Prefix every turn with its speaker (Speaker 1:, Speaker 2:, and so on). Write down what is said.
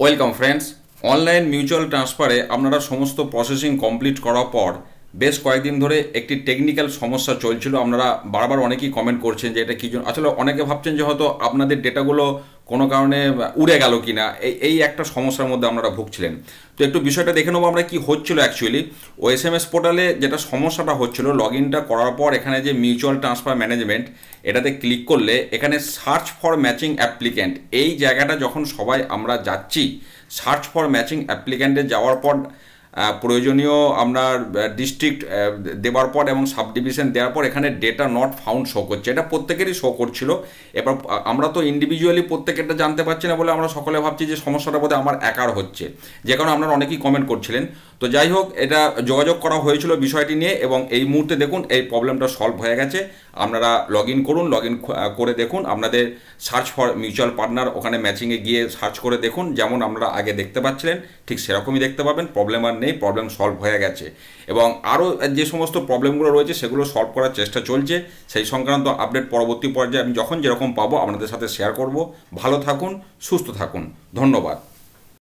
Speaker 1: welcome friends online mutual ট্রান্সফারে আপনারা সমস্ত প্রসেসিং কমপ্লিট করার পর বেশ কয়েকদিন ধরে একটি টেকনিক্যাল সমস্যা চলছিল আপনারা বারবার অনেকেই কমেন্ট করছেন যে এটা কী জন্য আসলে অনেকে ভাবছেন যে হয়তো আপনাদের ডেটাগুলো কোনো কারণে উড়ে গেল কি না এই এই একটা সমস্যার মধ্যে আপনারা ভুগছিলেন তো একটু বিষয়টা দেখে নেবো আমরা কী হচ্ছিলো actually O S M S পোর্টালে যেটা সমস্যাটা হচ্ছিলো লগ ইনটা করার পর এখানে যে মিউচুয়াল ট্রান্সফার ম্যানেজমেন্ট এটাতে ক্লিক করলে এখানে সার্চ ফর ম্যাচিং অ্যাপ্লিক্যান্ট এই জায়গাটা যখন সবাই আমরা যাচ্ছি সার্চ ফর ম্যাচিং অ্যাপ্লিক্যান্টে যাওয়ার পর প্রয়োজনীয় আপনার ডিস্ট্রিক্ট দেওয়ার পর এবং সাব ডিভিশন দেওয়ার পর এখানে ডেটা নট ফাউন্ড শো করছে এটা প্রত্যেকেরই শো করছিল এবার আমরা তো ইন্ডিভিজুয়ালি প্রত্যেকেরটা এটা জানতে পারছি না বলে আমরা সকলে ভাবছি যে সমস্যাটা বোধহয় আমার একার হচ্ছে যে কারণে আপনারা অনেকেই কমেন্ট করছিলেন তো যাই হোক এটা যোগাযোগ করা হয়েছিল বিষয়টি নিয়ে এবং এই মুহূর্তে দেখুন এই প্রবলেমটা সলভ হয়ে গেছে আপনারা লগ করুন লগ করে দেখুন আপনাদের সার্চ ফর মিউচুয়াল পার্টনার ওখানে ম্যাচিংয়ে গিয়ে সার্চ করে দেখুন যেমন আমরা আগে দেখতে পাচ্ছিলেন ঠিক সেরকমই দেখতে পাবেন প্রবলেম আর নেই প্রবলেম সলভ হয়ে গেছে এবং আরও যে সমস্ত প্রবলেমগুলো রয়েছে সেগুলো সলভ করার চেষ্টা চলছে সেই সংক্রান্ত আপডেট পরবর্তী পর্যায়ে আমি যখন যেরকম পাবো আপনাদের সাথে শেয়ার করব ভালো থাকুন সুস্থ থাকুন ধন্যবাদ